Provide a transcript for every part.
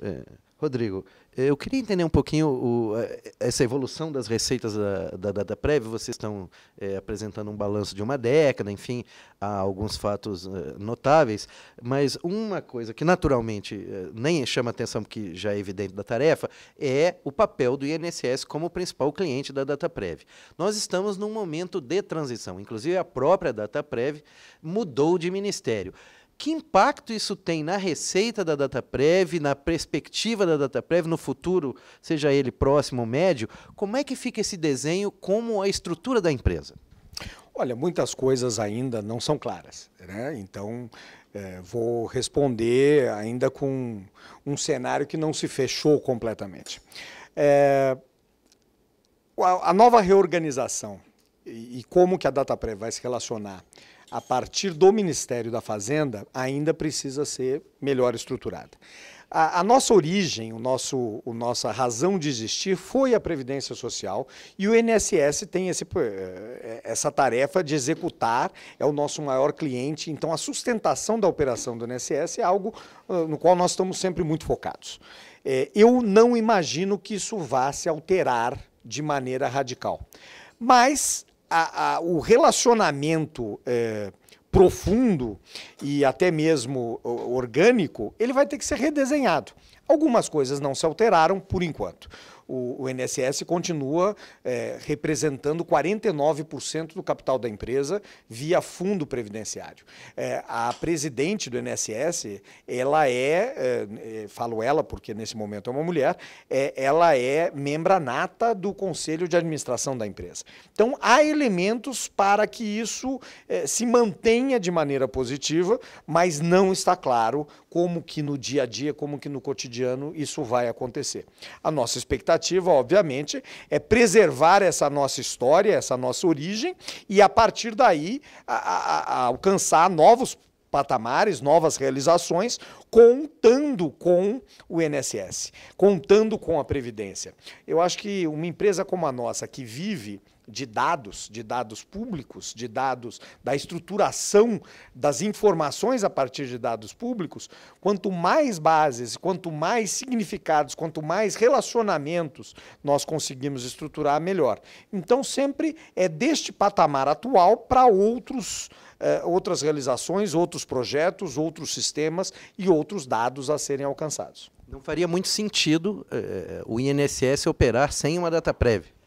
É, Rodrigo, eu queria entender um pouquinho o, é, essa evolução das receitas da, da, da Prev. Vocês estão é, apresentando um balanço de uma década, enfim, há alguns fatos é, notáveis. Mas uma coisa que naturalmente é, nem chama atenção, porque já é evidente da tarefa, é o papel do INSS como principal cliente da Data DataPrev. Nós estamos num momento de transição. Inclusive, a própria Data DataPrev mudou de ministério. Que impacto isso tem na receita da DataPrev, na perspectiva da DataPrev, no futuro, seja ele próximo ou médio? Como é que fica esse desenho como a estrutura da empresa? Olha, muitas coisas ainda não são claras. Né? Então, é, vou responder ainda com um cenário que não se fechou completamente. É, a nova reorganização e como que a DataPrev vai se relacionar a partir do Ministério da Fazenda, ainda precisa ser melhor estruturada. A, a, nossa origem, o nosso, a nossa razão de existir foi a Previdência Social e o INSS tem esse, eh, eh, essa tarefa de executar, é o nosso maior cliente, então a sustentação da operação do INSS é algo ah, no qual nós estamos sempre muito focados. É, eu não imagino que isso vá se alterar de maneira radical. Mas a, a, o relacionamento é, profundo e até mesmo orgânico, ele vai ter que ser redesenhado. Algumas coisas não se alteraram por enquanto o, o NSS continua é, representando 49% do capital da empresa via fundo previdenciário. É, a presidente do NSS, ela é, é, é, falo ela porque nesse momento é uma mulher, é, ela é membra nata do conselho de administração da empresa. Então, há elementos para que isso é, se mantenha de maneira positiva, mas não está claro como que no dia a dia, como que no cotidiano isso vai acontecer. A nossa expectativa obviamente, é preservar essa nossa história, essa nossa origem e, a partir daí, a, a, a alcançar novos patamares, novas realizações, contando com o INSS, contando com a Previdência. Eu acho que uma empresa como a nossa, que vive de dados, de dados públicos, de dados da estruturação das informações a partir de dados públicos, quanto mais bases, quanto mais significados, quanto mais relacionamentos nós conseguimos estruturar, melhor. Então sempre é deste patamar atual para outros eh, outras realizações, outros projetos, outros sistemas e outros dados a serem alcançados. Não faria muito sentido eh, o INSS operar sem uma data prévia.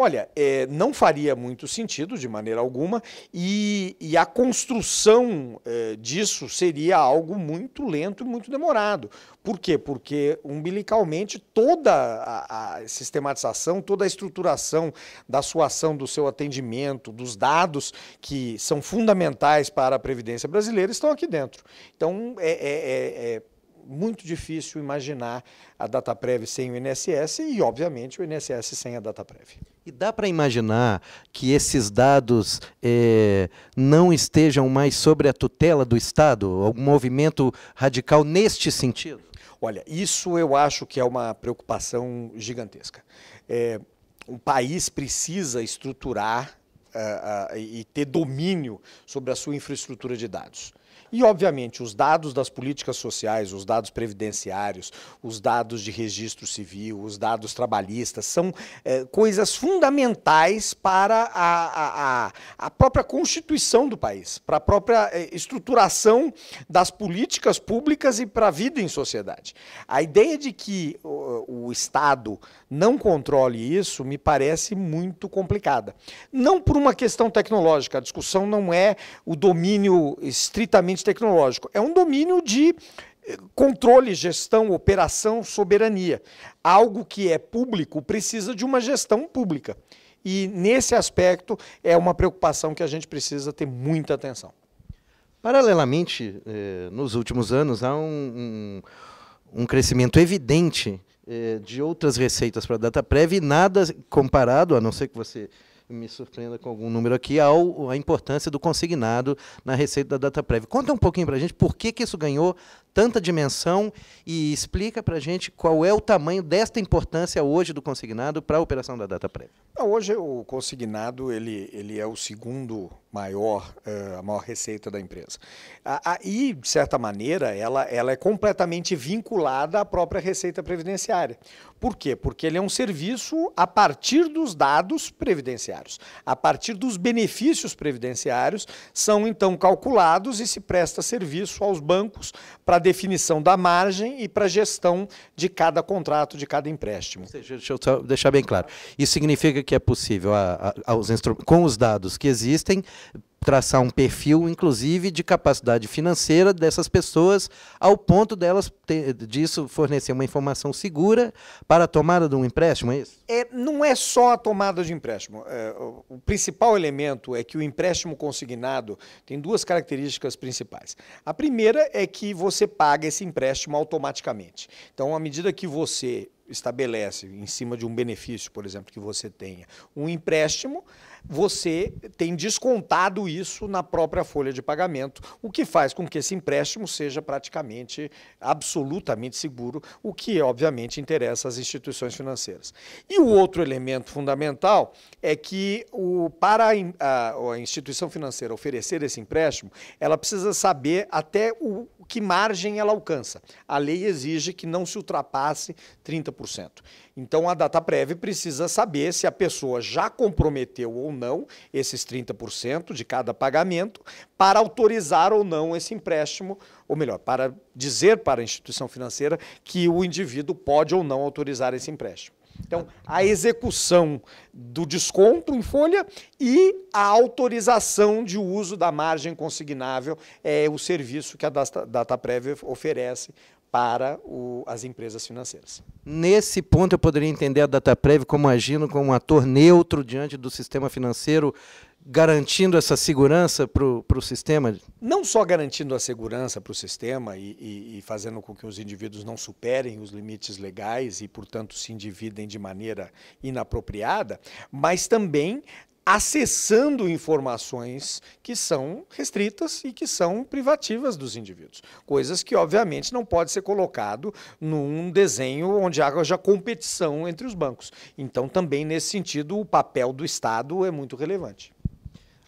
Olha, é, não faria muito sentido de maneira alguma, e, e a construção é, disso seria algo muito lento e muito demorado. Por quê? Porque umbilicalmente toda a, a sistematização, toda a estruturação da sua ação, do seu atendimento, dos dados que são fundamentais para a Previdência brasileira estão aqui dentro. Então, é, é, é, é muito difícil imaginar a data prévia sem o INSS e, obviamente, o INSS sem a data prévia E dá para imaginar que esses dados é, não estejam mais sobre a tutela do Estado? Algum movimento radical neste sentido? Olha, isso eu acho que é uma preocupação gigantesca. É, eh, um país precisa estruturar uh, uh, e ter domínio sobre a sua infraestrutura de dados. E, obviamente, os dados das políticas sociais, os dados previdenciários, os dados de registro civil, os dados trabalhistas, são é, coisas fundamentais para a, a, a, própria constituição do país, para a própria é, estruturação das políticas públicas e para a vida em sociedade. A ideia de que o, o Estado não controle isso me parece muito complicada. Não por uma questão tecnológica, a discussão não é o domínio estritamente ambiente tecnológico. É um domínio de eh, controle, gestão, operação, soberania. Algo que é público precisa de uma gestão pública. E nesse aspecto é uma preocupação que a gente precisa ter muita atenção. Paralelamente, eh, nos últimos anos, há um, um, um crescimento evidente eh, de outras receitas para a data prévia e nada comparado, a não ser que você me surpreenda com algum número aqui, ao, a importância do consignado na receita da data prévia. Conta um pouquinho para a gente por que, que isso ganhou tanta dimensão e explica para a gente qual é o tamanho desta importância hoje do consignado para a operação da data prévia. Hoje o consignado ele, ele é o segundo maior, uh, a maior receita da empresa. Aí de certa maneira, ela, ela é completamente vinculada à própria receita previdenciária. Por quê? Porque ele é um serviço a partir dos dados previdenciários. A partir dos benefícios previdenciários, são então calculados e se presta serviço aos bancos para definição da margem e para a gestão de cada contrato, de cada empréstimo. deixa eu só deixar bem claro. Isso significa que é possível, a, a, com os dados que existem, traçar um perfil, inclusive, de capacidade financeira dessas pessoas, ao ponto delas ter, disso fornecer uma informação segura para a tomada de um empréstimo, é isso? É, não é só a tomada de empréstimo. É, o, o principal elemento é que o empréstimo consignado tem duas características principais. A primeira é que você paga esse empréstimo automaticamente. Então, à medida que você estabelece em cima de um benefício, por exemplo, que você tenha, um empréstimo, você tem descontado isso na própria folha de pagamento, o que faz com que esse empréstimo seja praticamente absolutamente seguro, o que obviamente interessa às instituições financeiras. E o outro elemento fundamental é que o, para a, a instituição financeira oferecer esse empréstimo, ela precisa saber até o que margem ela alcança. A lei exige que não se ultrapasse 30% então a Data Prévia precisa saber se a pessoa já comprometeu ou não esses 30% de cada pagamento para autorizar ou não esse empréstimo, ou melhor, para dizer para a instituição financeira que o indivíduo pode ou não autorizar esse empréstimo. Então, a execução do desconto em folha e a autorização de uso da margem consignável é o serviço que a Data Prévia oferece para o, as empresas financeiras. Nesse ponto, eu poderia entender a Dataprev como agindo como um ator neutro diante do sistema financeiro, garantindo essa segurança para o sistema? Não só garantindo a segurança para o sistema e, e, e, fazendo com que os indivíduos não superem os limites legais e, portanto, se endividem de maneira inapropriada, mas também acessando informações que são restritas e que são privativas dos indivíduos. Coisas que, obviamente, não pode ser colocado num desenho onde haja competição entre os bancos. Então, também nesse sentido, o papel do Estado é muito relevante.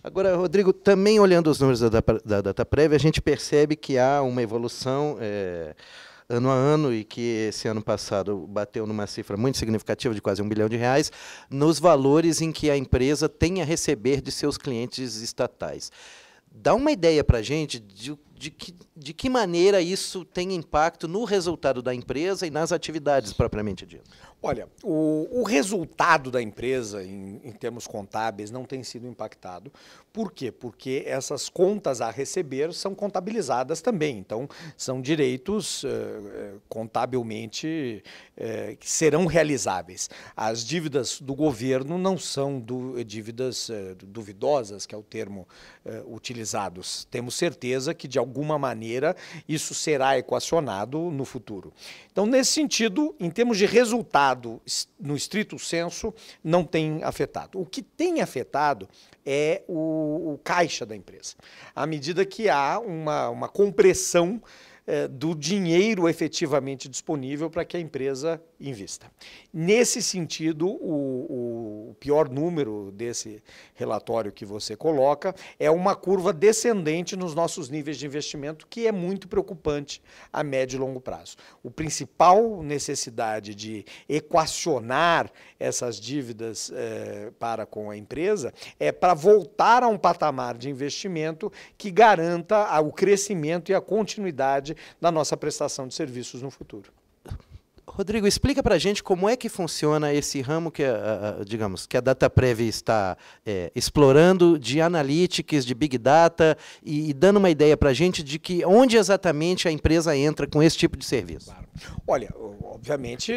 Agora, Rodrigo, também olhando os números da, da, da data prévia, a gente percebe que há uma evolução. É ano a ano e que esse ano passado bateu numa cifra muito significativa de quase um bilhão de reais, nos valores em que a empresa tem a receber de seus clientes estatais. Dá uma ideia para a gente de de que, de que maneira isso tem impacto no resultado da empresa e nas atividades propriamente dito? Olha, o, o resultado da empresa, em, em, termos contábeis, não tem sido impactado. Por quê? Porque essas contas a receber são contabilizadas também. Então, são direitos eh, eh contabilmente eh, que serão realizáveis. As dívidas do governo não são eh, dívidas eh, duvidosas, que é o termo eh, utilizado. Temos certeza que, de algum alguma maneira isso será equacionado no futuro. Então, nesse sentido, em termos de resultado, no estrito senso, não tem afetado. O que tem afetado é o, o caixa da empresa, à medida que há uma, uma compressão é, do dinheiro efetivamente disponível para que a empresa invista. Nesse sentido, o, o pior número desse relatório que você coloca é uma curva descendente nos nossos níveis de investimento, que é muito preocupante a médio e longo prazo. O principal necessidade de equacionar essas dívidas é, para com a empresa é para voltar a um patamar de investimento que garanta o crescimento e a continuidade da nossa prestação de serviços no futuro. Rodrigo, explica para a gente como é que funciona esse ramo que, a, ah, ah, ah, digamos, que a DataPrev está é, explorando de analytics, de big data e, e dando uma ideia para a gente de que onde exatamente a empresa entra com esse tipo de serviço. Olha, obviamente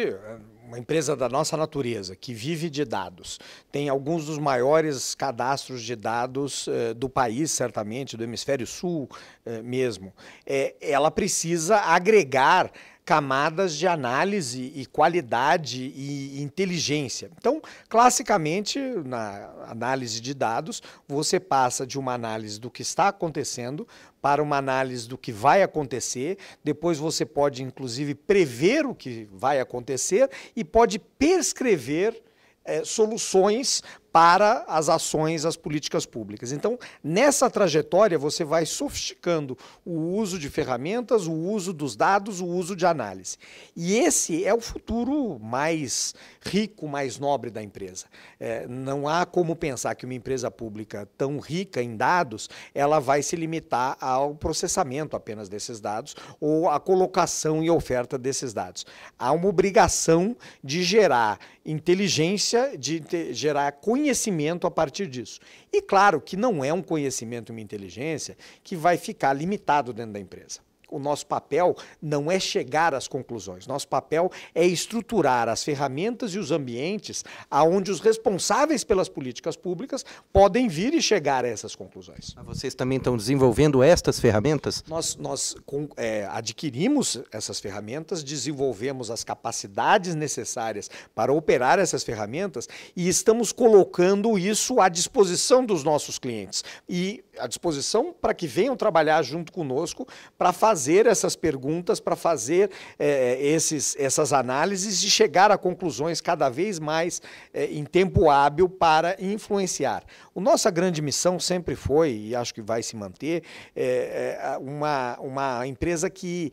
uma empresa da nossa natureza, que vive de dados, tem alguns dos maiores cadastros de dados eh, do país, certamente, do hemisfério sul eh, mesmo, eh, ela precisa agregar camadas de análise e qualidade e inteligência. Então, classicamente, na análise de dados, você passa de uma análise do que está acontecendo para uma análise do que vai acontecer, depois você pode, inclusive, prever o que vai acontecer e pode prescrever. É, soluções para as ações, as políticas públicas. Então, nessa trajetória, você vai sofisticando o uso de ferramentas, o uso dos dados, o uso de análise. E esse é o futuro mais rico, mais nobre da empresa. É, não há como pensar que uma empresa pública tão rica em dados, ela vai se limitar ao processamento apenas desses dados ou à colocação e oferta desses dados. Há uma obrigação de gerar inteligência, de gerar conhecimento, conhecimento a partir disso. E claro que não é um conhecimento, uma inteligência que vai ficar limitado dentro da empresa o nosso papel não é chegar às conclusões. Nosso papel é estruturar as ferramentas e os ambientes aonde os responsáveis pelas políticas públicas podem vir e chegar a essas conclusões. Ah, vocês também estão desenvolvendo estas ferramentas? Nós, nós é, adquirimos essas ferramentas, desenvolvemos as capacidades necessárias para operar essas ferramentas e estamos colocando isso à disposição dos nossos clientes e à disposição para que venham trabalhar junto conosco para fazer fazer essas perguntas, para fazer é, esses, essas análises e chegar a conclusões cada vez mais é, em tempo hábil para influenciar. O nossa grande missão sempre foi, e acho que vai se manter, é, uma, uma empresa que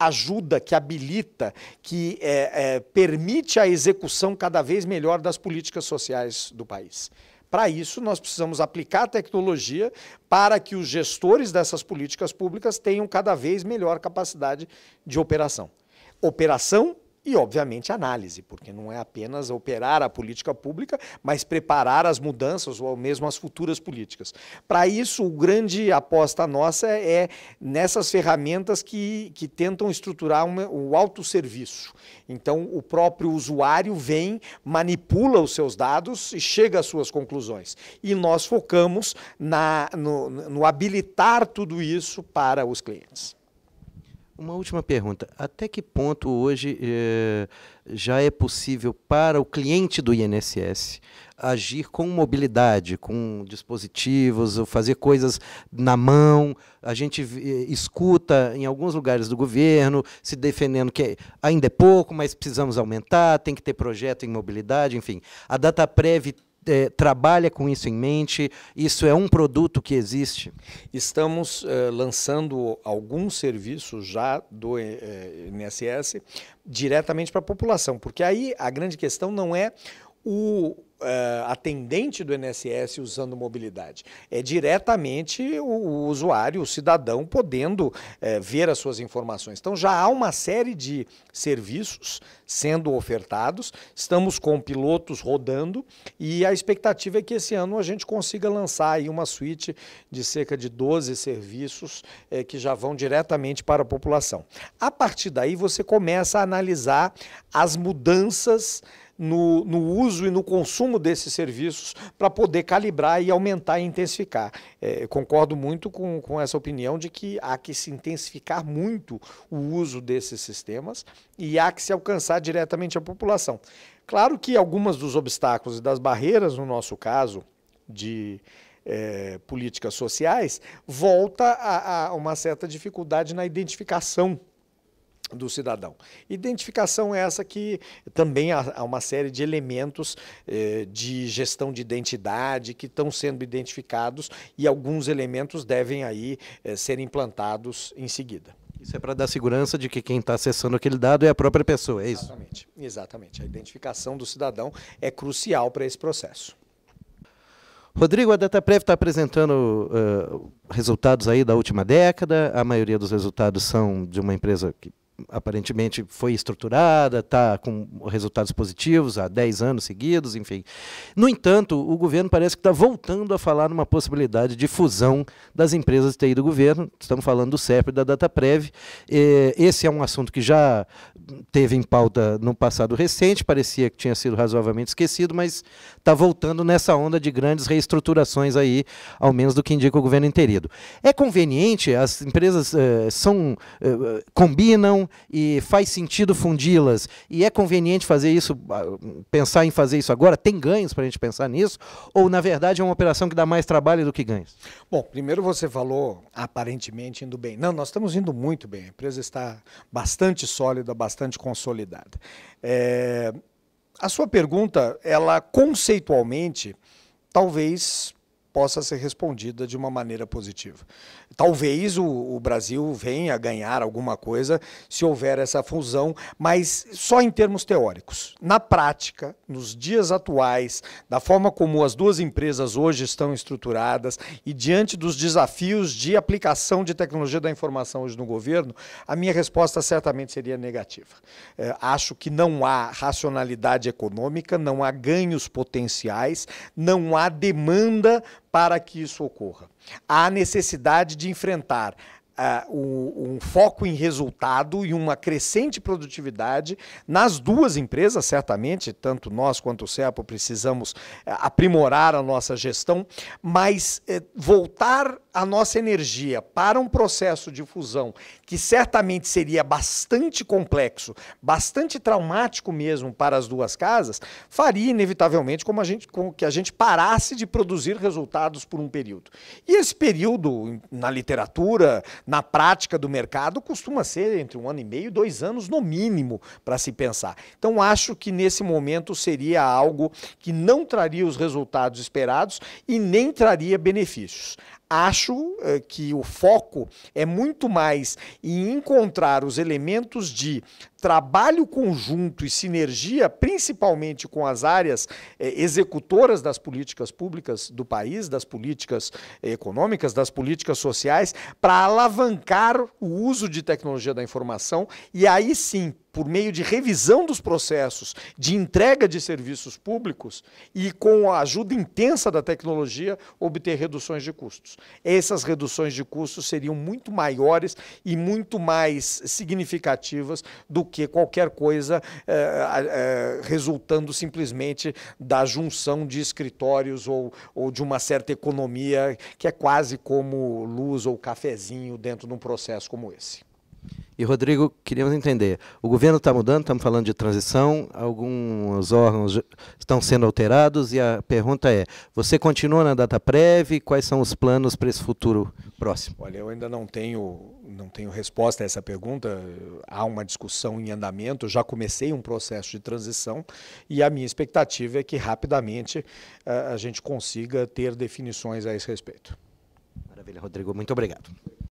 ajuda, que habilita, que é, é, permite a execução cada vez melhor das políticas sociais do país. Para isso, nós precisamos aplicar a tecnologia para que os gestores dessas políticas públicas tenham cada vez melhor capacidade de operação. Operação e, obviamente, análise, porque não é apenas operar a política pública, mas preparar as mudanças ou mesmo as futuras políticas. Para isso, o grande aposta nossa é nessas ferramentas que, que tentam estruturar uma, o autosserviço. Então, o próprio usuário vem, manipula os seus dados e chega às suas conclusões. E nós focamos na, no, no habilitar tudo isso para os clientes. Uma última pergunta. Até que ponto hoje eh, já é possível para o cliente do INSS agir com mobilidade, com dispositivos, fazer coisas na mão? A gente eh, escuta em alguns lugares do governo se defendendo que ainda é pouco, mas precisamos aumentar, tem que ter projeto em mobilidade, enfim. A data prévia é, trabalha com isso em mente? Isso é um produto que existe? Estamos é, lançando alguns serviços já do é, INSS diretamente para a população, porque aí a grande questão não é o uh, atendente do INSS usando mobilidade. É diretamente o, o usuário, o cidadão, podendo uh, ver as suas informações. Então já há uma série de serviços sendo ofertados, estamos com pilotos rodando e a expectativa é que esse ano a gente consiga lançar aí uma suíte de cerca de 12 serviços uh, que já vão diretamente para a população. A partir daí você começa a analisar as mudanças no, no uso e no consumo desses serviços para poder calibrar e aumentar e intensificar. É, concordo muito com, com essa opinião de que há que se intensificar muito o uso desses sistemas e há que se alcançar diretamente a população. Claro que algumas dos obstáculos e das barreiras, no nosso caso, de é, políticas sociais, volta a, a uma certa dificuldade na identificação do cidadão. Identificação é essa que também há uma série de elementos eh, de gestão de identidade que estão sendo identificados e alguns elementos devem aí eh, ser implantados em seguida. Isso é para dar segurança de que quem está acessando aquele dado é a própria pessoa, é isso? Exatamente, exatamente. A identificação do cidadão é crucial para esse processo. Rodrigo, a DataPrev está apresentando uh, resultados aí da última década, a maioria dos resultados são de uma empresa que aparentemente foi estruturada, está com resultados positivos há 10 anos seguidos, enfim. No entanto, o governo parece que está voltando a falar numa possibilidade de fusão das empresas de TI do governo. Estamos falando do CEP e da DataPrev. É, esse é um assunto que já teve em pauta no passado recente, parecia que tinha sido razoavelmente esquecido, mas está voltando nessa onda de grandes reestruturações aí, ao menos do que indica o governo interido. É conveniente, as empresas eh, são eh, combinam, e faz sentido fundi-las e é conveniente fazer isso, ah, pensar em fazer isso agora? Tem ganhos para a gente pensar nisso? Ou, na verdade, é uma operação que dá mais trabalho do que ganhos? Bom, primeiro você falou aparentemente indo bem. Não, nós estamos indo muito bem. A empresa está bastante sólida, bastante consolidada. É... A sua pergunta, ela conceitualmente, talvez possa ser respondida de uma maneira positiva. Talvez o, o, Brasil venha ganhar alguma coisa se houver essa fusão, mas só em termos teóricos. Na prática, nos dias atuais, da forma como as duas empresas hoje estão estruturadas e diante dos desafios de aplicação de tecnologia da informação hoje no governo, a minha resposta certamente seria negativa. É, acho que não há racionalidade econômica, não há ganhos potenciais, não há demanda para que isso ocorra. Há necessidade de enfrentar ah, um, foco em resultado e uma crescente produtividade nas duas empresas, certamente, tanto nós quanto o CEPO precisamos eh, aprimorar a nossa gestão, mas eh, voltar a nossa energia para um processo de fusão que certamente seria bastante complexo, bastante traumático mesmo para as duas casas, faria inevitavelmente como a gente, com que a gente parasse de produzir resultados por um período. E esse período na literatura, na prática do mercado, costuma ser entre um ano e meio, dois anos no mínimo para se pensar. Então acho que nesse momento seria algo que não traria os resultados esperados e nem traria benefícios acho eh, que o foco é muito mais em encontrar os elementos de trabalho conjunto e sinergia, principalmente com as áreas eh, executoras das políticas públicas do país, das políticas eh, econômicas, das políticas sociais, para alavancar o uso de tecnologia da informação e aí sim por meio de revisão dos processos de entrega de serviços públicos e com a ajuda intensa da tecnologia, obter reduções de custos. Essas reduções de custos seriam muito maiores e muito mais significativas do que qualquer coisa eh, eh, resultando simplesmente da junção de escritórios ou, ou de uma certa economia que é quase como luz ou cafezinho dentro de um processo como esse. E, Rodrigo, queríamos entender: o governo está mudando, estamos falando de transição, alguns órgãos estão sendo alterados, e a pergunta é: você continua na data prévia? Quais são os planos para esse futuro próximo? Olha, eu ainda não tenho, não tenho resposta a essa pergunta. Há uma discussão em andamento, já comecei um processo de transição, e a minha expectativa é que rapidamente eh, a gente consiga ter definições a esse respeito. Maravilha, Rodrigo, muito obrigado.